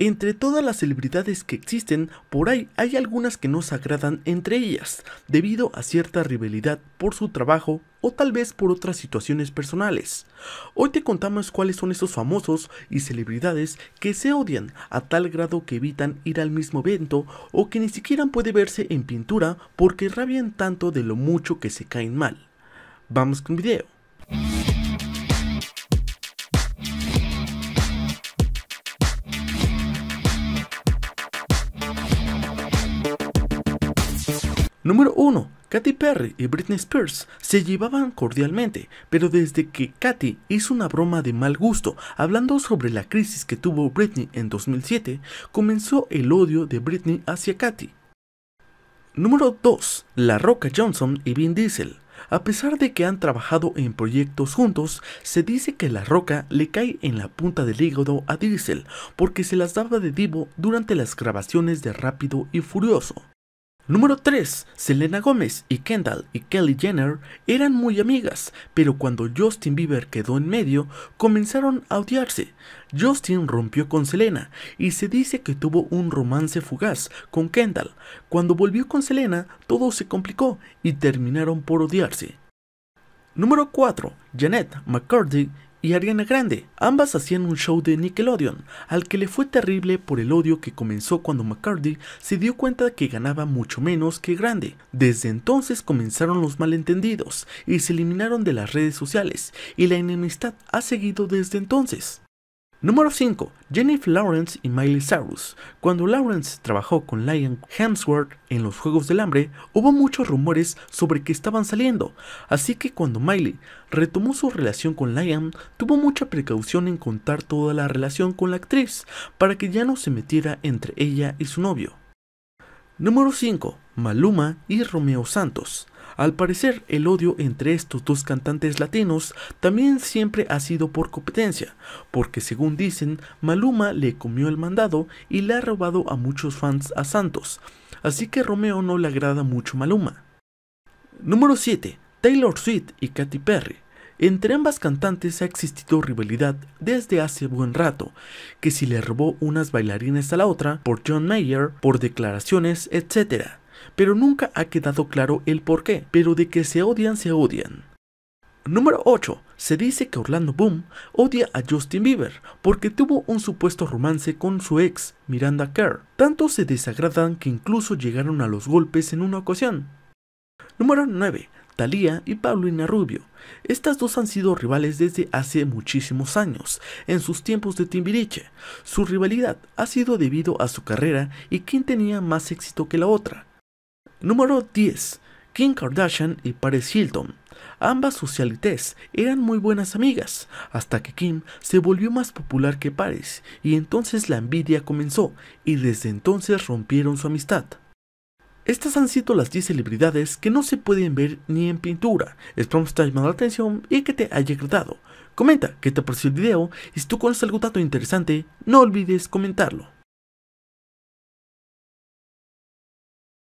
Entre todas las celebridades que existen, por ahí hay algunas que no se agradan entre ellas, debido a cierta rivalidad por su trabajo o tal vez por otras situaciones personales. Hoy te contamos cuáles son esos famosos y celebridades que se odian a tal grado que evitan ir al mismo evento o que ni siquiera puede verse en pintura porque rabian tanto de lo mucho que se caen mal. Vamos con video. Número 1. Katy Perry y Britney Spears se llevaban cordialmente, pero desde que Katy hizo una broma de mal gusto hablando sobre la crisis que tuvo Britney en 2007, comenzó el odio de Britney hacia Katy. Número 2. La Roca Johnson y Vin Diesel. A pesar de que han trabajado en proyectos juntos, se dice que La Roca le cae en la punta del hígado a Diesel porque se las daba de divo durante las grabaciones de Rápido y Furioso. Número 3. Selena Gómez y Kendall y Kelly Jenner eran muy amigas, pero cuando Justin Bieber quedó en medio, comenzaron a odiarse. Justin rompió con Selena y se dice que tuvo un romance fugaz con Kendall. Cuando volvió con Selena, todo se complicó y terminaron por odiarse. Número 4. Janet McCarthy y Ariana Grande. Ambas hacían un show de Nickelodeon, al que le fue terrible por el odio que comenzó cuando McCarthy se dio cuenta que ganaba mucho menos que Grande. Desde entonces comenzaron los malentendidos y se eliminaron de las redes sociales, y la enemistad ha seguido desde entonces. Número 5. Jennifer Lawrence y Miley Cyrus. Cuando Lawrence trabajó con Liam Hemsworth en los Juegos del Hambre, hubo muchos rumores sobre que estaban saliendo, así que cuando Miley retomó su relación con Liam, tuvo mucha precaución en contar toda la relación con la actriz, para que ya no se metiera entre ella y su novio. Número 5. Maluma y Romeo Santos. Al parecer, el odio entre estos dos cantantes latinos también siempre ha sido por competencia, porque según dicen, Maluma le comió el mandado y le ha robado a muchos fans a Santos, así que Romeo no le agrada mucho Maluma. Número 7. Taylor Swift y Katy Perry. Entre ambas cantantes ha existido rivalidad desde hace buen rato, que si le robó unas bailarines a la otra, por John Mayer, por declaraciones, etc. Pero nunca ha quedado claro el por qué, pero de que se odian, se odian. Número 8. Se dice que Orlando Boom odia a Justin Bieber porque tuvo un supuesto romance con su ex, Miranda Kerr. Tanto se desagradan que incluso llegaron a los golpes en una ocasión. Número 9. Thalía y Paulina Rubio. Estas dos han sido rivales desde hace muchísimos años, en sus tiempos de Timbiriche. Su rivalidad ha sido debido a su carrera y quién tenía más éxito que la otra. Número 10. Kim Kardashian y Paris Hilton. Ambas socialites eran muy buenas amigas, hasta que Kim se volvió más popular que Paris, y entonces la envidia comenzó, y desde entonces rompieron su amistad. Estas han sido las 10 celebridades que no se pueden ver ni en pintura. Espero que te haya llamado la atención y que te haya agradado. Comenta qué te parecido el video y si tú conoces algún dato interesante, no olvides comentarlo.